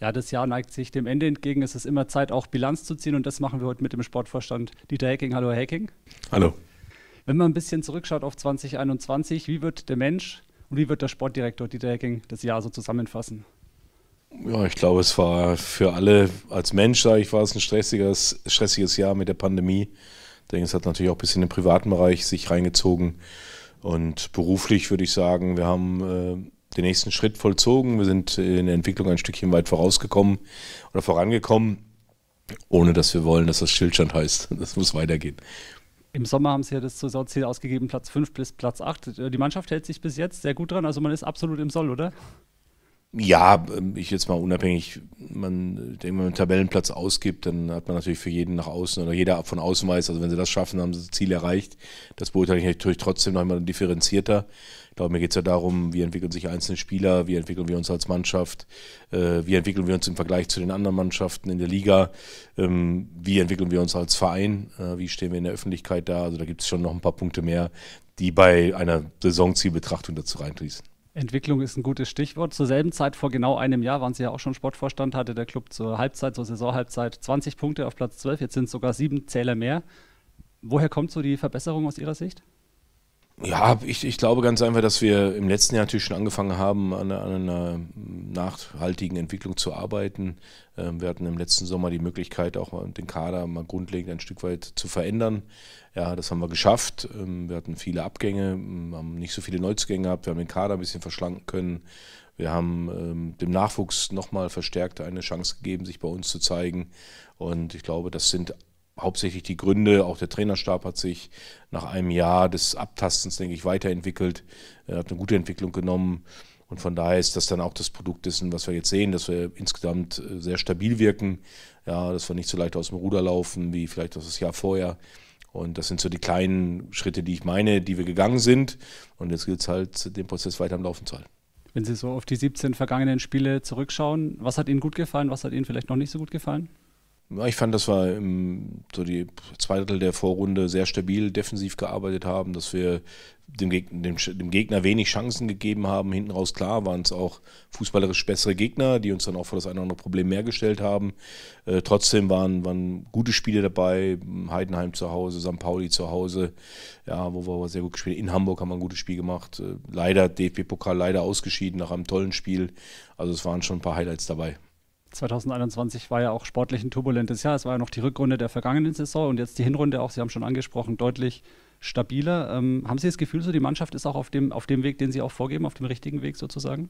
ja, das Jahr neigt sich dem Ende entgegen. Es ist immer Zeit, auch Bilanz zu ziehen und das machen wir heute mit dem Sportvorstand Dieter Hacking. Hallo, Herr Hacking. Hallo. Wenn man ein bisschen zurückschaut auf 2021, wie wird der Mensch und wie wird der Sportdirektor Dieter Hacking das Jahr so zusammenfassen? Ja, ich glaube, es war für alle als Mensch, sage ich, war es ein stressiges, stressiges Jahr mit der Pandemie. Ich denke, es hat natürlich auch ein bisschen im privaten Bereich sich reingezogen. Und beruflich würde ich sagen, wir haben äh, den nächsten Schritt vollzogen. Wir sind in der Entwicklung ein Stückchen weit vorausgekommen oder vorangekommen, ohne dass wir wollen, dass das Schildstand heißt. Das muss weitergehen. Im Sommer haben sie ja das Saisonziel ausgegeben, Platz 5 bis Platz 8. Die Mannschaft hält sich bis jetzt sehr gut dran, also man ist absolut im Soll, oder? Ja, ähm, ich jetzt mal unabhängig, man, wenn man einen Tabellenplatz ausgibt, dann hat man natürlich für jeden nach außen oder jeder von außen weiß, also wenn sie das schaffen, haben sie das Ziel erreicht. Das beurteile ich natürlich trotzdem noch einmal differenzierter. Ich glaube, mir geht es ja darum, wie entwickeln sich einzelne Spieler, wie entwickeln wir uns als Mannschaft, äh, wie entwickeln wir uns im Vergleich zu den anderen Mannschaften in der Liga, ähm, wie entwickeln wir uns als Verein, äh, wie stehen wir in der Öffentlichkeit da. Also da gibt es schon noch ein paar Punkte mehr, die bei einer Saisonzielbetrachtung dazu reinfließen. Entwicklung ist ein gutes Stichwort. Zur selben Zeit vor genau einem Jahr waren Sie ja auch schon Sportvorstand, hatte der Club zur Halbzeit, zur Saisonhalbzeit 20 Punkte auf Platz 12. Jetzt sind es sogar sieben Zähler mehr. Woher kommt so die Verbesserung aus Ihrer Sicht? Ja, ich, ich glaube ganz einfach, dass wir im letzten Jahr natürlich schon angefangen haben, an, an einer nachhaltigen Entwicklung zu arbeiten. Ähm, wir hatten im letzten Sommer die Möglichkeit, auch den Kader mal grundlegend ein Stück weit zu verändern. Ja, das haben wir geschafft. Ähm, wir hatten viele Abgänge, ähm, haben nicht so viele Neuzugänge gehabt. Wir haben den Kader ein bisschen verschlanken können. Wir haben dem Nachwuchs nochmal verstärkt eine Chance gegeben, sich bei uns zu zeigen. Und ich glaube, das sind hauptsächlich die Gründe. Auch der Trainerstab hat sich nach einem Jahr des Abtastens, denke ich, weiterentwickelt, er äh, hat eine gute Entwicklung genommen. Und von daher ist das dann auch das Produkt dessen, was wir jetzt sehen, dass wir insgesamt äh, sehr stabil wirken, ja, dass wir nicht so leicht aus dem Ruder laufen wie vielleicht das Jahr vorher. Und das sind so die kleinen Schritte, die ich meine, die wir gegangen sind. Und jetzt gilt es halt, den Prozess weiter am Laufen zu halten. Wenn Sie so auf die 17 vergangenen Spiele zurückschauen, was hat Ihnen gut gefallen, was hat Ihnen vielleicht noch nicht so gut gefallen? Ich fand, dass wir im, so die Zweidrittel der Vorrunde sehr stabil defensiv gearbeitet haben, dass wir dem, Geg dem, dem Gegner wenig Chancen gegeben haben. Hinten raus, klar, waren es auch fußballerisch bessere Gegner, die uns dann auch vor das eine oder andere Problem mehr gestellt haben. Äh, trotzdem waren, waren gute Spiele dabei. Heidenheim zu Hause, St. Pauli zu Hause, ja, wo wir sehr gut gespielt haben. In Hamburg haben wir ein gutes Spiel gemacht. Äh, leider, DFB-Pokal leider ausgeschieden nach einem tollen Spiel. Also es waren schon ein paar Highlights dabei. 2021 war ja auch sportlich ein turbulentes Jahr. Es war ja noch die Rückrunde der vergangenen Saison und jetzt die Hinrunde auch, Sie haben schon angesprochen, deutlich stabiler. Ähm, haben Sie das Gefühl, so die Mannschaft ist auch auf dem, auf dem Weg, den Sie auch vorgeben, auf dem richtigen Weg sozusagen?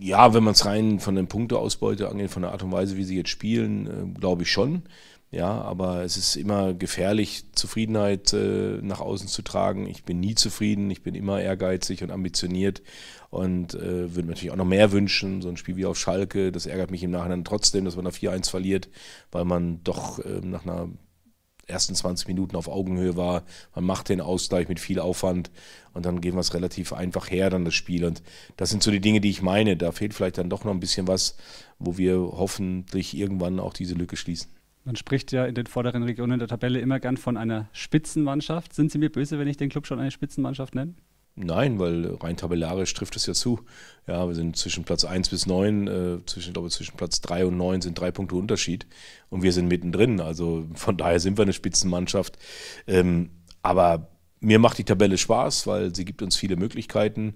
Ja, wenn man es rein von der Punkteausbeute angeht, von der Art und Weise, wie sie jetzt spielen, äh, glaube ich schon. Ja, aber es ist immer gefährlich, Zufriedenheit äh, nach außen zu tragen. Ich bin nie zufrieden, ich bin immer ehrgeizig und ambitioniert und äh, würde natürlich auch noch mehr wünschen. So ein Spiel wie auf Schalke, das ärgert mich im Nachhinein trotzdem, dass man da 4-1 verliert, weil man doch äh, nach einer ersten 20 Minuten auf Augenhöhe war. Man macht den Ausgleich mit viel Aufwand und dann gehen wir es relativ einfach her, dann das Spiel. Und das sind so die Dinge, die ich meine. Da fehlt vielleicht dann doch noch ein bisschen was, wo wir hoffentlich irgendwann auch diese Lücke schließen. Man spricht ja in den vorderen Regionen der Tabelle immer gern von einer Spitzenmannschaft. Sind Sie mir böse, wenn ich den Club schon eine Spitzenmannschaft nenne? Nein, weil rein tabellarisch trifft es ja zu. Ja, wir sind zwischen Platz 1 bis 9, äh, zwischen, glaube, zwischen Platz 3 und 9 sind drei Punkte Unterschied und wir sind mittendrin. Also von daher sind wir eine Spitzenmannschaft. Ähm, aber mir macht die Tabelle Spaß, weil sie gibt uns viele Möglichkeiten.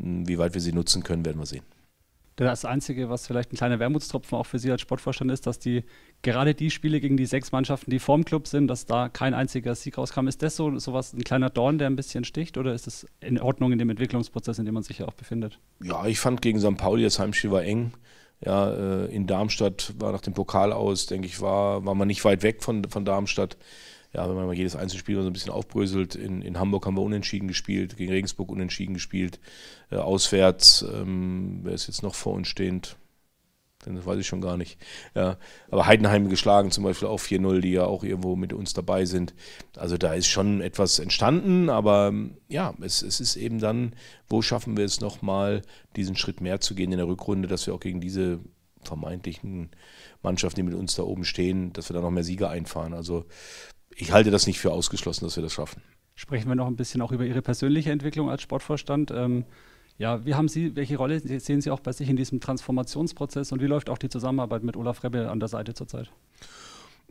Hm, wie weit wir sie nutzen können, werden wir sehen. Das Einzige, was vielleicht ein kleiner Wermutstropfen auch für Sie als Sportvorstand ist, dass die gerade die Spiele gegen die sechs Mannschaften, die vorm Club sind, dass da kein einziger Sieg rauskam. Ist das so sowas ein kleiner Dorn, der ein bisschen sticht oder ist das in Ordnung in dem Entwicklungsprozess, in dem man sich ja auch befindet? Ja, ich fand gegen St. Pauli das Heimspiel war eng. Ja, äh, in Darmstadt war nach dem Pokal aus, denke ich, war, war man nicht weit weg von, von Darmstadt ja, wenn man mal jedes einzelne Spiel so ein bisschen aufbröselt, in, in Hamburg haben wir unentschieden gespielt, gegen Regensburg unentschieden gespielt, äh, auswärts, ähm, wer ist jetzt noch vor uns stehend? das weiß ich schon gar nicht. Ja, aber Heidenheim geschlagen zum Beispiel auch 4-0, die ja auch irgendwo mit uns dabei sind. Also da ist schon etwas entstanden, aber ähm, ja, es, es ist eben dann, wo schaffen wir es nochmal, diesen Schritt mehr zu gehen in der Rückrunde, dass wir auch gegen diese vermeintlichen Mannschaften, die mit uns da oben stehen, dass wir da noch mehr Sieger einfahren. Also ich halte das nicht für ausgeschlossen, dass wir das schaffen. Sprechen wir noch ein bisschen auch über Ihre persönliche Entwicklung als Sportvorstand. Ähm, ja, wie haben Sie, welche Rolle sehen Sie auch bei sich in diesem Transformationsprozess und wie läuft auch die Zusammenarbeit mit Olaf Rebbe an der Seite zurzeit?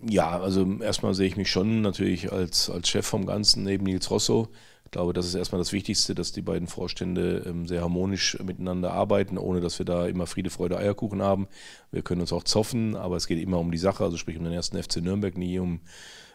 Ja, also erstmal sehe ich mich schon natürlich als, als Chef vom Ganzen neben Nils Rosso. Ich glaube, das ist erstmal das Wichtigste, dass die beiden Vorstände ähm, sehr harmonisch miteinander arbeiten, ohne dass wir da immer Friede, Freude, Eierkuchen haben. Wir können uns auch zoffen, aber es geht immer um die Sache, also sprich um den ersten FC Nürnberg, nie um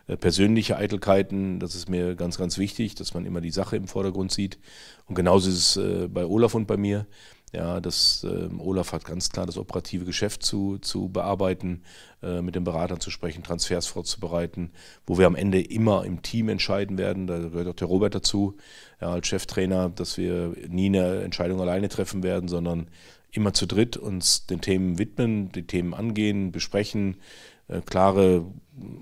äh, persönliche Eitelkeiten. Das ist mir ganz, ganz wichtig, dass man immer die Sache im Vordergrund sieht. Und genauso ist es äh, bei Olaf und bei mir. Ja, das, äh, Olaf hat ganz klar das operative Geschäft zu, zu bearbeiten, äh, mit den Beratern zu sprechen, Transfers vorzubereiten, wo wir am Ende immer im Team entscheiden werden. Da gehört auch der Robert dazu, ja, als Cheftrainer, dass wir nie eine Entscheidung alleine treffen werden, sondern immer zu dritt uns den Themen widmen, die Themen angehen, besprechen, äh, klare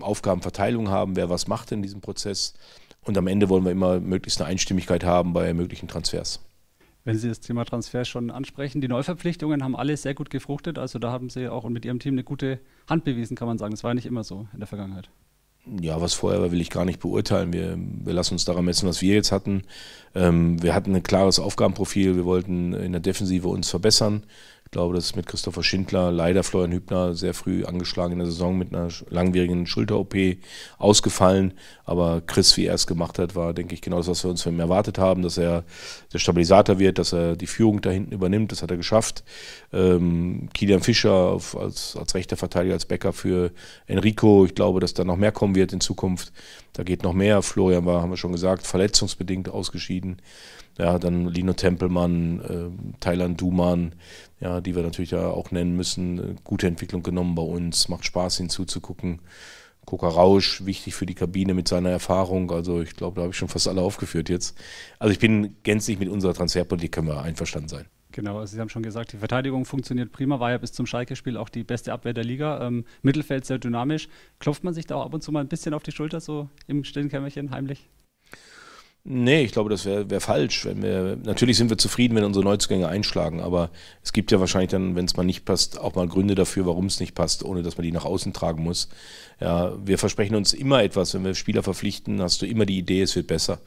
Aufgabenverteilung haben, wer was macht in diesem Prozess. Und am Ende wollen wir immer möglichst eine Einstimmigkeit haben bei möglichen Transfers. Wenn Sie das Thema Transfer schon ansprechen, die Neuverpflichtungen haben alle sehr gut gefruchtet. Also da haben Sie auch mit Ihrem Team eine gute Hand bewiesen, kann man sagen. Das war nicht immer so in der Vergangenheit. Ja, was vorher war, will ich gar nicht beurteilen. Wir, wir lassen uns daran messen, was wir jetzt hatten. Ähm, wir hatten ein klares Aufgabenprofil. Wir wollten in der Defensive uns verbessern. Ich glaube, dass mit Christopher Schindler, leider Florian Hübner, sehr früh angeschlagen in der Saison mit einer langwierigen Schulter-OP ausgefallen. Aber Chris, wie er es gemacht hat, war, denke ich, genau das, was wir uns von ihm erwartet haben, dass er der Stabilisator wird, dass er die Führung da hinten übernimmt. Das hat er geschafft. Ähm, Kilian Fischer auf, als, als rechter Verteidiger, als Bäcker für Enrico. Ich glaube, dass da noch mehr kommen wird in Zukunft. Da geht noch mehr. Florian war, haben wir schon gesagt, verletzungsbedingt ausgeschieden. Ja, dann Lino Tempelmann, äh, Thailand Duman, ja, die wir natürlich ja auch nennen müssen. Gute Entwicklung genommen bei uns, macht Spaß hinzuzugucken. Koka Rausch, wichtig für die Kabine mit seiner Erfahrung. Also ich glaube, da habe ich schon fast alle aufgeführt jetzt. Also ich bin gänzlich mit unserer Transferpolitik können wir einverstanden sein. Genau, also Sie haben schon gesagt, die Verteidigung funktioniert prima, war ja bis zum Schalke-Spiel auch die beste Abwehr der Liga. Ähm, Mittelfeld sehr dynamisch. Klopft man sich da auch ab und zu mal ein bisschen auf die Schulter, so im stillen Kämmerchen, heimlich? Nee, ich glaube, das wäre wär falsch. Wenn wir, natürlich sind wir zufrieden, wenn unsere Neuzugänge einschlagen, aber es gibt ja wahrscheinlich dann, wenn es mal nicht passt, auch mal Gründe dafür, warum es nicht passt, ohne dass man die nach außen tragen muss. Ja, wir versprechen uns immer etwas. Wenn wir Spieler verpflichten, hast du immer die Idee, es wird besser.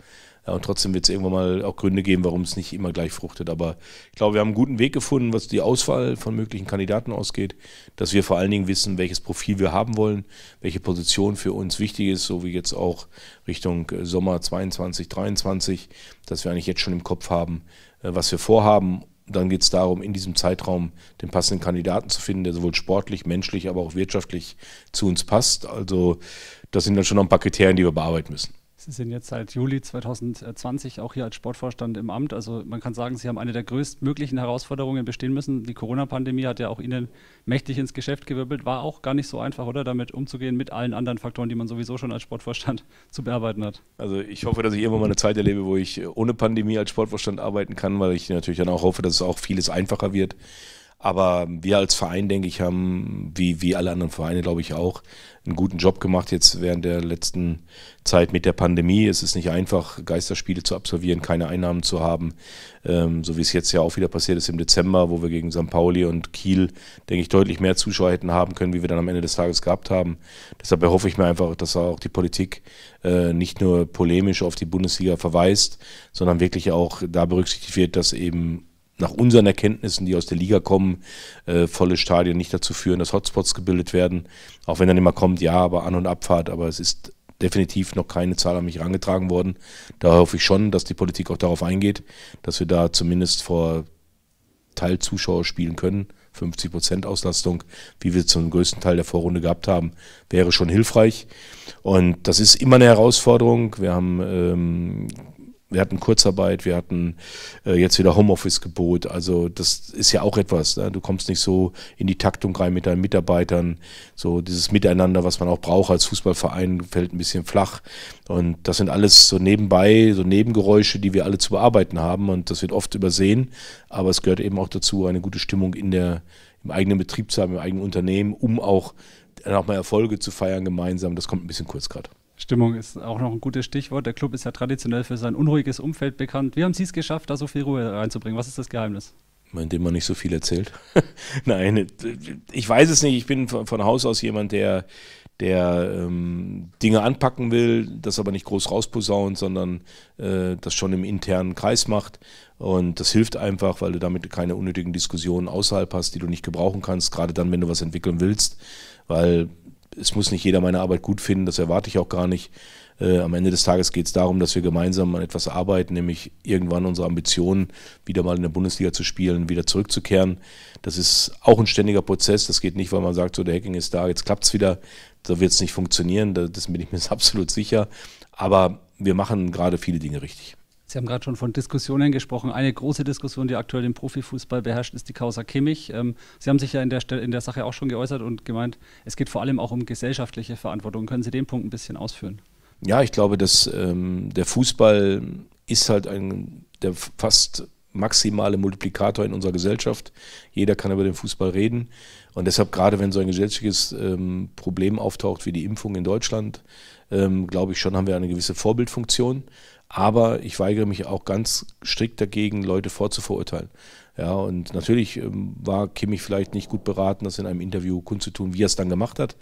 Ja, und trotzdem wird es irgendwann mal auch Gründe geben, warum es nicht immer gleich fruchtet. Aber ich glaube, wir haben einen guten Weg gefunden, was die Auswahl von möglichen Kandidaten ausgeht, dass wir vor allen Dingen wissen, welches Profil wir haben wollen, welche Position für uns wichtig ist, so wie jetzt auch Richtung äh, Sommer 22, 23, dass wir eigentlich jetzt schon im Kopf haben, äh, was wir vorhaben dann geht es darum, in diesem Zeitraum den passenden Kandidaten zu finden, der sowohl sportlich, menschlich, aber auch wirtschaftlich zu uns passt. Also das sind dann schon noch ein paar Kriterien, die wir bearbeiten müssen. Sie sind jetzt seit Juli 2020 auch hier als Sportvorstand im Amt. Also man kann sagen, Sie haben eine der größtmöglichen Herausforderungen bestehen müssen. Die Corona-Pandemie hat ja auch Ihnen mächtig ins Geschäft gewirbelt. War auch gar nicht so einfach, oder? Damit umzugehen mit allen anderen Faktoren, die man sowieso schon als Sportvorstand zu bearbeiten hat. Also ich hoffe, dass ich irgendwann mal eine Zeit erlebe, wo ich ohne Pandemie als Sportvorstand arbeiten kann, weil ich natürlich dann auch hoffe, dass es auch vieles einfacher wird. Aber wir als Verein, denke ich, haben, wie, wie alle anderen Vereine, glaube ich, auch einen guten Job gemacht jetzt während der letzten Zeit mit der Pandemie. Es ist nicht einfach, Geisterspiele zu absolvieren, keine Einnahmen zu haben, ähm, so wie es jetzt ja auch wieder passiert ist im Dezember, wo wir gegen St. Pauli und Kiel, denke ich, deutlich mehr Zuschauer hätten haben können, wie wir dann am Ende des Tages gehabt haben. Deshalb erhoffe ich mir einfach, dass auch die Politik äh, nicht nur polemisch auf die Bundesliga verweist, sondern wirklich auch da berücksichtigt wird, dass eben nach unseren Erkenntnissen, die aus der Liga kommen, äh, volle Stadien nicht dazu führen, dass Hotspots gebildet werden. Auch wenn dann immer kommt, ja, aber An- und Abfahrt, aber es ist definitiv noch keine Zahl an mich herangetragen worden. Da hoffe ich schon, dass die Politik auch darauf eingeht, dass wir da zumindest vor Teilzuschauer spielen können. 50 Prozent Auslastung, wie wir zum größten Teil der Vorrunde gehabt haben, wäre schon hilfreich. Und das ist immer eine Herausforderung. Wir haben ähm, wir hatten Kurzarbeit, wir hatten äh, jetzt wieder Homeoffice-Gebot. Also das ist ja auch etwas. Ne? Du kommst nicht so in die Taktung rein mit deinen Mitarbeitern. So dieses Miteinander, was man auch braucht als Fußballverein, fällt ein bisschen flach. Und das sind alles so nebenbei, so Nebengeräusche, die wir alle zu bearbeiten haben. Und das wird oft übersehen. Aber es gehört eben auch dazu, eine gute Stimmung in der, im eigenen Betrieb zu haben, im eigenen Unternehmen, um auch dann auch mal Erfolge zu feiern gemeinsam. Das kommt ein bisschen kurz gerade. Stimmung ist auch noch ein gutes Stichwort. Der Club ist ja traditionell für sein unruhiges Umfeld bekannt. Wie haben Sie es geschafft, da so viel Ruhe reinzubringen? Was ist das Geheimnis? Indem man nicht so viel erzählt. Nein, ich weiß es nicht. Ich bin von, Haus aus jemand, der, der ähm, Dinge anpacken will, das aber nicht groß rausposaunt, sondern äh, das schon im internen Kreis macht. Und das hilft einfach, weil du damit keine unnötigen Diskussionen außerhalb hast, die du nicht gebrauchen kannst, gerade dann, wenn du was entwickeln willst. Weil es muss nicht jeder meine Arbeit gut finden, das erwarte ich auch gar nicht. Äh, am Ende des Tages geht es darum, dass wir gemeinsam an etwas arbeiten, nämlich irgendwann unsere Ambitionen, wieder mal in der Bundesliga zu spielen, wieder zurückzukehren. Das ist auch ein ständiger Prozess. Das geht nicht, weil man sagt, so der Hacking ist da, jetzt klappt es wieder. da wird es nicht funktionieren, da, das bin ich mir absolut sicher. Aber wir machen gerade viele Dinge richtig. Sie haben gerade schon von Diskussionen gesprochen. Eine große Diskussion, die aktuell den Profifußball beherrscht, ist die Causa Kimmich. Ähm, Sie haben sich ja in der, in der Sache auch schon geäußert und gemeint, es geht vor allem auch um gesellschaftliche Verantwortung. Können Sie den Punkt ein bisschen ausführen? Ja, ich glaube, dass ähm, der Fußball ist halt ein, der fast maximale Multiplikator in unserer Gesellschaft. Jeder kann über den Fußball reden. Und deshalb, gerade wenn so ein gesellschaftliches ähm, Problem auftaucht wie die Impfung in Deutschland, ähm, glaube ich schon, haben wir eine gewisse Vorbildfunktion. Aber ich weigere mich auch ganz strikt dagegen, Leute vorzuverurteilen. Ja, und natürlich ähm, war Kimmich vielleicht nicht gut beraten, das in einem Interview kundzutun, wie er es dann gemacht hat.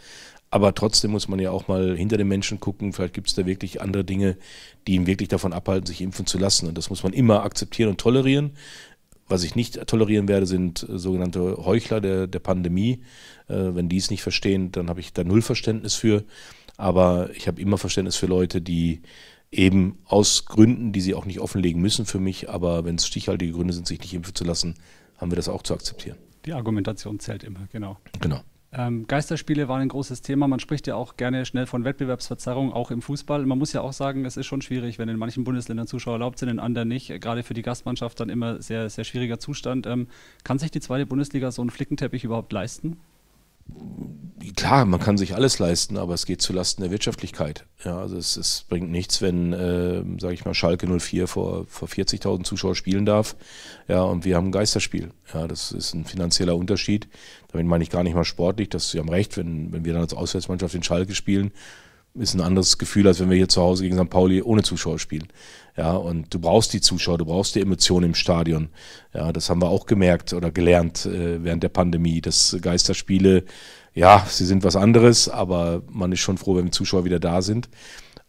Aber trotzdem muss man ja auch mal hinter den Menschen gucken. Vielleicht gibt es da wirklich andere Dinge, die ihn wirklich davon abhalten, sich impfen zu lassen. Und das muss man immer akzeptieren und tolerieren. Was ich nicht tolerieren werde, sind äh, sogenannte Heuchler der, der Pandemie. Äh, wenn die es nicht verstehen, dann habe ich da null Verständnis für. Aber ich habe immer Verständnis für Leute, die eben aus Gründen, die sie auch nicht offenlegen müssen für mich, aber wenn es stichhaltige Gründe sind, sich nicht impfen zu lassen, haben wir das auch zu akzeptieren. Die Argumentation zählt immer, genau. Genau. Ähm, Geisterspiele waren ein großes Thema. Man spricht ja auch gerne schnell von Wettbewerbsverzerrung, auch im Fußball. Man muss ja auch sagen, es ist schon schwierig, wenn in manchen Bundesländern Zuschauer erlaubt sind, in anderen nicht. Gerade für die Gastmannschaft dann immer sehr, sehr schwieriger Zustand. Ähm, kann sich die zweite Bundesliga so einen Flickenteppich überhaupt leisten? klar, man kann sich alles leisten, aber es geht zulasten der Wirtschaftlichkeit. Ja, also es, es bringt nichts, wenn, äh, sage ich mal, Schalke 04 vor, vor 40.000 Zuschauer spielen darf. Ja, und wir haben ein Geisterspiel. Ja, das ist ein finanzieller Unterschied. Damit meine ich gar nicht mal sportlich. Das, Sie haben recht, wenn, wenn wir dann als Auswärtsmannschaft in Schalke spielen, ist ein anderes Gefühl, als wenn wir hier zu Hause gegen St. Pauli ohne Zuschauer spielen. Ja, und du brauchst die Zuschauer, du brauchst die Emotionen im Stadion. Ja, das haben wir auch gemerkt oder gelernt äh, während der Pandemie, dass Geisterspiele, ja, sie sind was anderes, aber man ist schon froh, wenn Zuschauer wieder da sind.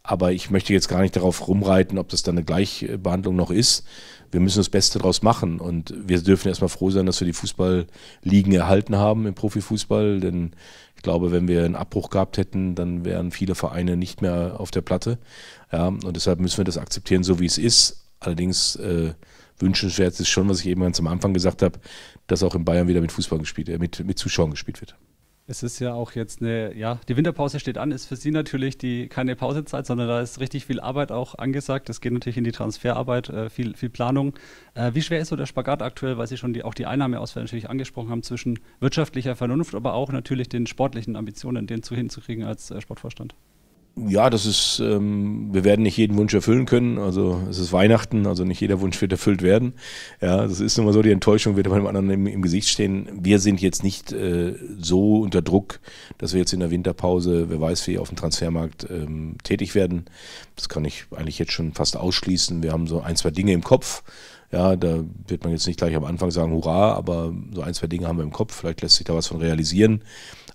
Aber ich möchte jetzt gar nicht darauf rumreiten, ob das dann eine Gleichbehandlung noch ist. Wir müssen das Beste daraus machen. Und wir dürfen erstmal froh sein, dass wir die Fußballligen erhalten haben im Profifußball. Denn ich glaube, wenn wir einen Abbruch gehabt hätten, dann wären viele Vereine nicht mehr auf der Platte. Ja, und deshalb müssen wir das akzeptieren, so wie es ist. Allerdings äh, wünschenswert ist schon, was ich eben ganz am Anfang gesagt habe, dass auch in Bayern wieder mit Fußball gespielt, äh, mit, mit Zuschauern gespielt wird. Es ist ja auch jetzt eine, ja, die Winterpause steht an, ist für Sie natürlich die keine Pausezeit, sondern da ist richtig viel Arbeit auch angesagt. Es geht natürlich in die Transferarbeit, äh, viel, viel Planung. Äh, wie schwer ist so der Spagat aktuell, weil Sie schon die, auch die Einnahmeausfälle natürlich angesprochen haben, zwischen wirtschaftlicher Vernunft, aber auch natürlich den sportlichen Ambitionen, den zu hinzukriegen als äh, Sportvorstand? ja, das ist, ähm, wir werden nicht jeden Wunsch erfüllen können. Also es ist Weihnachten, also nicht jeder Wunsch wird erfüllt werden. Ja, das ist nun mal so, die Enttäuschung wird beim anderen im, im, Gesicht stehen. Wir sind jetzt nicht äh, so unter Druck, dass wir jetzt in der Winterpause, wer weiß, wie auf dem Transfermarkt ähm, tätig werden. Das kann ich eigentlich jetzt schon fast ausschließen. Wir haben so ein, zwei Dinge im Kopf. Ja, da wird man jetzt nicht gleich am Anfang sagen, hurra, aber so ein, zwei Dinge haben wir im Kopf. Vielleicht lässt sich da was von realisieren.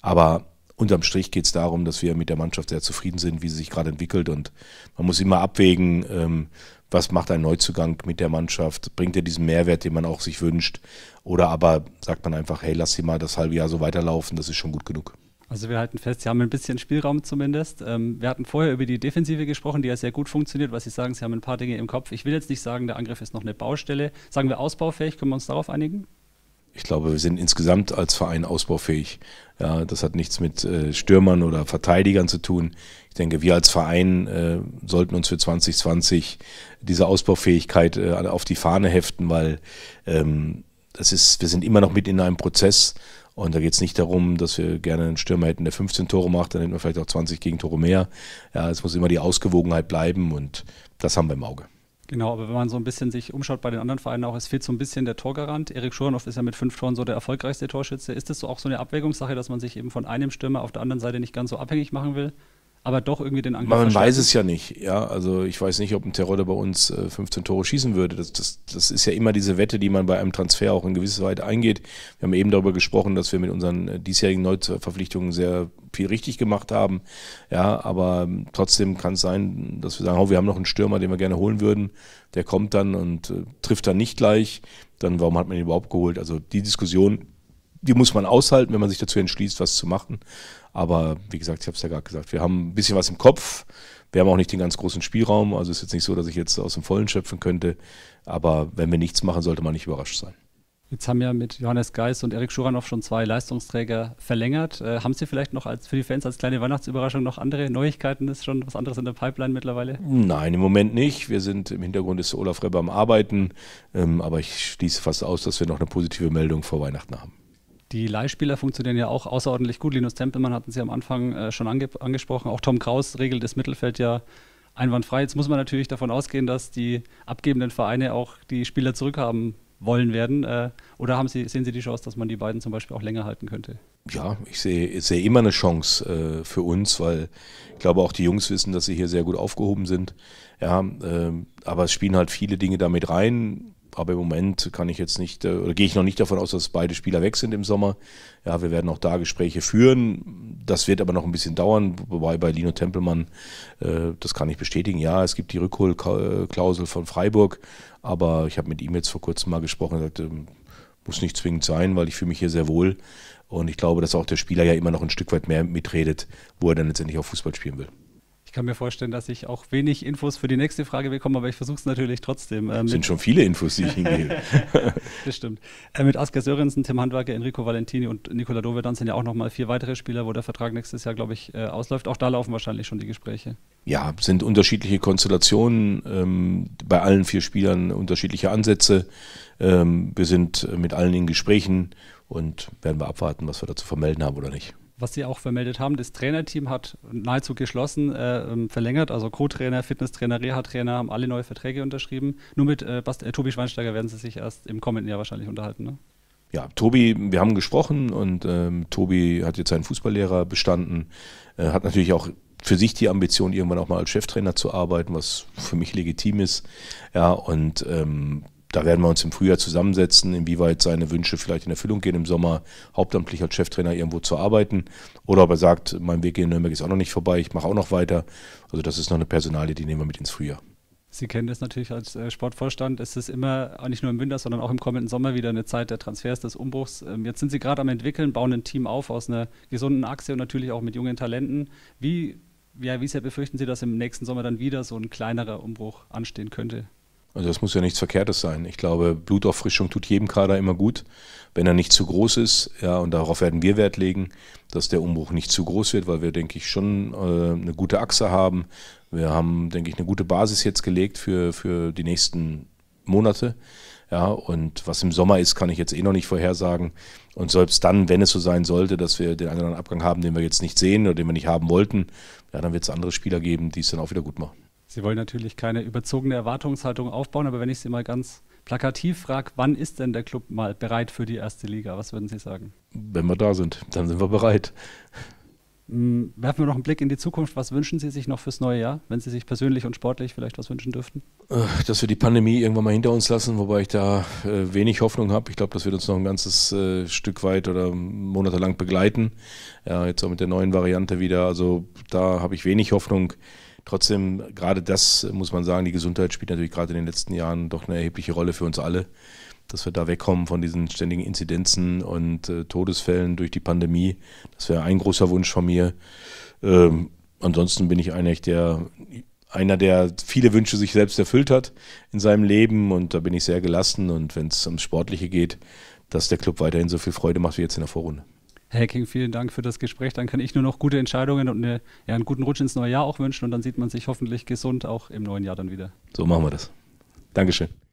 Aber unterm Strich geht es darum, dass wir mit der Mannschaft sehr zufrieden sind, wie sie sich gerade entwickelt. Und man muss immer abwägen, ähm, was macht ein Neuzugang mit der Mannschaft? Bringt er diesen Mehrwert, den man auch sich wünscht? Oder aber sagt man einfach, hey, lass sie mal das halbe Jahr so weiterlaufen, das ist schon gut genug. Also wir halten fest, Sie haben ein bisschen Spielraum zumindest. Ähm, wir hatten vorher über die Defensive gesprochen, die ja sehr gut funktioniert. Was Sie sagen, Sie haben ein paar Dinge im Kopf. Ich will jetzt nicht sagen, der Angriff ist noch eine Baustelle. Sagen wir ausbaufähig, können wir uns darauf einigen? ich glaube, wir sind insgesamt als Verein ausbaufähig. Ja, das hat nichts mit äh, Stürmern oder Verteidigern zu tun. Ich denke, wir als Verein äh, sollten uns für 2020 diese Ausbaufähigkeit äh, auf die Fahne heften, weil ähm, das ist, wir sind immer noch mit in einem Prozess und da geht es nicht darum, dass wir gerne einen Stürmer hätten, der 15 Tore macht, dann hätten wir vielleicht auch 20 Gegentore mehr. Ja, es muss immer die Ausgewogenheit bleiben und das haben wir im Auge. Genau, aber wenn man so ein bisschen sich umschaut bei den anderen Vereinen auch, es fehlt so ein bisschen der Torgarant. Erik Schuranov ist ja mit fünf Toren so der erfolgreichste Torschütze. Ist das so auch so eine Abwägungssache, dass man sich eben von einem Stürmer auf der anderen Seite nicht ganz so abhängig machen will? aber doch irgendwie den Angriff. Man verstärkt. weiß es ja nicht, ja. Also ich weiß nicht, ob ein Terodde bei uns 15 äh, Tore schießen würde. Das, das, das ist ja immer diese Wette, die man bei einem Transfer auch in gewisser Weise eingeht. Wir haben eben darüber gesprochen, dass wir mit unseren äh, diesjährigen Neuverpflichtungen sehr viel richtig gemacht haben. Ja, aber ähm, trotzdem kann es sein, dass wir sagen, oh, wir haben noch einen Stürmer, den wir gerne holen würden. Der kommt dann und äh, trifft dann nicht gleich. Dann warum hat man ihn überhaupt geholt? Also die Diskussion die muss man aushalten, wenn man sich dazu entschließt, was zu machen. Aber wie gesagt, ich habe es ja gerade gesagt, wir haben ein bisschen was im Kopf. Wir haben auch nicht den ganz großen Spielraum. Also es ist jetzt nicht so, dass ich jetzt aus dem Vollen schöpfen könnte. Aber wenn wir nichts machen, sollte man nicht überrascht sein. Jetzt haben ja mit Johannes Geis und Erik Schuranov schon zwei Leistungsträger verlängert. Äh, haben Sie vielleicht noch als, für die Fans als kleine Weihnachtsüberraschung noch andere Neuigkeiten? Ist schon was anderes in der Pipeline mittlerweile? Nein, im Moment nicht. Wir sind im Hintergrund ist Olaf Rebbe am Arbeiten. Ähm, aber ich schließe fast aus, dass wir noch eine positive Meldung vor Weihnachten haben. Die Leihspieler funktionieren ja auch außerordentlich gut. Linus Tempelmann hatten Sie am Anfang äh, schon ange angesprochen. Auch Tom Kraus regelt das Mittelfeld ja einwandfrei. Jetzt muss man natürlich davon ausgehen, dass die abgebenden Vereine auch die Spieler zurückhaben wollen werden. Äh, oder haben Sie, sehen Sie die Chance, dass man die beiden zum Beispiel auch länger halten könnte? Ja, ich sehe, sehe immer eine Chance äh, für uns, weil ich glaube, auch die Jungs wissen, dass sie hier sehr gut aufgehoben sind. Ja, ähm, aber es spielen halt viele Dinge damit rein aber im Moment kann ich jetzt nicht, äh, oder gehe ich noch nicht davon aus, dass beide Spieler weg sind im Sommer. Ja, wir werden auch da Gespräche führen. Das wird aber noch ein bisschen dauern, wobei bei Lino Tempelmann, äh, das kann ich bestätigen. Ja, es gibt die Rückholklausel von Freiburg, aber ich habe mit ihm jetzt vor kurzem mal gesprochen und gesagt, ähm, muss nicht zwingend sein, weil ich fühle mich hier sehr wohl. Und ich glaube, dass auch der Spieler ja immer noch ein Stück weit mehr mitredet, wo er dann letztendlich auch Fußball spielen will kann mir vorstellen, dass ich auch wenig Infos für die nächste Frage bekomme, aber ich versuche es natürlich trotzdem. Äh, es sind schon viele Infos, die ich hingebe. das stimmt. Äh, mit Asker Sörensen, Tim Handwerker, Enrico Valentini und Nicola Dove, dann sind ja auch nochmal vier weitere Spieler, wo der Vertrag nächstes Jahr, glaube ich, äh, ausläuft. Auch da laufen wahrscheinlich schon die Gespräche. Ja, sind unterschiedliche Konstellationen, ähm, bei allen vier Spielern unterschiedliche Ansätze. Ähm, wir sind mit allen in Gesprächen und werden wir abwarten, was wir dazu vermelden haben oder nicht was Sie auch vermeldet haben, das Trainerteam hat nahezu geschlossen äh, ähm, verlängert. Also Co-Trainer, Fitnesstrainer, Reha-Trainer haben alle neue Verträge unterschrieben. Nur mit äh, Bast äh, Tobi Schweinsteiger werden Sie sich erst im kommenden Jahr wahrscheinlich unterhalten. Ne? Ja, Tobi, wir haben gesprochen und ähm, Tobi hat jetzt seinen Fußballlehrer bestanden, äh, hat natürlich auch für sich die Ambition, irgendwann auch mal als Cheftrainer zu arbeiten, was für mich legitim ist. Ja, und ähm, da werden wir uns im Frühjahr zusammensetzen, inwieweit seine Wünsche vielleicht in Erfüllung gehen, im Sommer hauptamtlich als Cheftrainer irgendwo zu arbeiten. Oder ob er sagt, mein Weg in Nürnberg ist auch noch nicht vorbei, ich mache auch noch weiter. Also das ist noch eine Personalie, die nehmen wir mit ins Frühjahr. Sie kennen das natürlich als äh, Sportvorstand. Es ist immer, nicht nur im Winter, sondern auch im kommenden Sommer wieder eine Zeit der Transfers, des Umbruchs. Ähm, jetzt sind Sie gerade am Entwickeln, bauen ein Team auf aus einer gesunden Achse und natürlich auch mit jungen Talenten. Wie, ja, wie sehr befürchten Sie, dass im nächsten Sommer dann wieder so ein kleinerer Umbruch anstehen könnte? Also das muss ja nichts Verkehrtes sein. Ich glaube, Blutauffrischung tut jedem Kader immer gut, wenn er nicht zu groß ist. Ja, und darauf werden wir Wert legen, dass der Umbruch nicht zu groß wird, weil wir, denke ich, schon äh, eine gute Achse haben. Wir haben, denke ich, eine gute Basis jetzt gelegt für, für die nächsten Monate. Ja, und was im Sommer ist, kann ich jetzt eh noch nicht vorhersagen. Und selbst dann, wenn es so sein sollte, dass wir den anderen Abgang haben, den wir jetzt nicht sehen oder den wir nicht haben wollten, ja, dann wird es andere Spieler geben, die es dann auch wieder gut machen. Sie wollen natürlich keine überzogene Erwartungshaltung aufbauen, aber wenn ich Sie mal ganz plakativ frage, wann ist denn der Club mal bereit für die erste Liga? Was würden Sie sagen? Wenn wir da sind, dann sind wir bereit. Hm, werfen wir noch einen Blick in die Zukunft. Was wünschen Sie sich noch fürs neue Jahr, wenn Sie sich persönlich und sportlich vielleicht was wünschen dürften? Äh, dass wir die Pandemie irgendwann mal hinter uns lassen, wobei ich da äh, wenig Hoffnung habe. Ich glaube, das wird uns noch ein ganzes äh, Stück weit oder monatelang begleiten. Ja, jetzt auch mit der neuen Variante wieder. Also da habe ich wenig Hoffnung. Trotzdem, gerade das äh, muss man sagen, die Gesundheit spielt natürlich gerade in den letzten Jahren doch eine erhebliche Rolle für uns alle, dass wir da wegkommen von diesen ständigen Inzidenzen und äh, Todesfällen durch die Pandemie. Das wäre ein großer Wunsch von mir. Ähm, ansonsten bin ich eigentlich der, einer, der viele Wünsche sich selbst erfüllt hat in seinem Leben und da bin ich sehr gelassen. Und wenn es ums Sportliche geht, dass der Club weiterhin so viel Freude macht wie jetzt in der Vorrunde. Hacking, vielen Dank für das Gespräch. Dann kann ich nur noch gute Entscheidungen und eine, ja, einen guten Rutsch ins neue Jahr auch wünschen und dann sieht man sich hoffentlich gesund auch im neuen Jahr dann wieder. So machen wir das. Dankeschön.